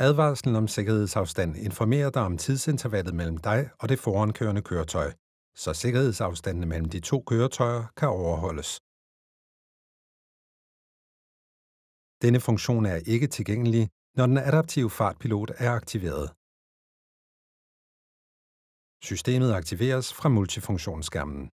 Advarslen om sikkerhedsafstand informerer dig om tidsintervallet mellem dig og det forankørende køretøj, så sikkerhedsafstanden mellem de to køretøjer kan overholdes. Denne funktion er ikke tilgængelig, når den adaptive fartpilot er aktiveret. Systemet aktiveres fra multifunktionsskærmen.